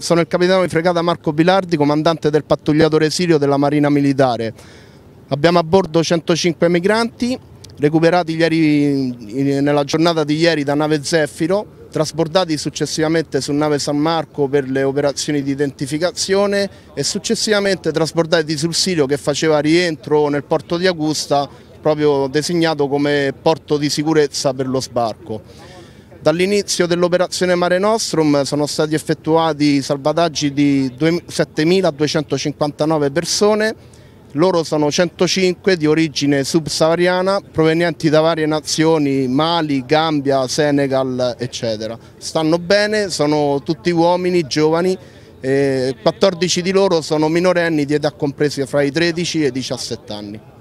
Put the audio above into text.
sono il capitano di fregata Marco Pilardi, comandante del pattugliatore sirio della Marina Militare. Abbiamo a bordo 105 migranti recuperati ieri, nella giornata di ieri da nave Zeffiro, trasbordati successivamente su nave San Marco per le operazioni di identificazione e successivamente trasbordati sul Sirio che faceva rientro nel porto di Augusta proprio designato come porto di sicurezza per lo sbarco. Dall'inizio dell'operazione Mare Nostrum sono stati effettuati salvataggi di 7.259 persone, loro sono 105 di origine subsahariana provenienti da varie nazioni Mali, Gambia, Senegal eccetera. Stanno bene, sono tutti uomini, giovani, 14 di loro sono minorenni di età compresa fra i 13 e i 17 anni.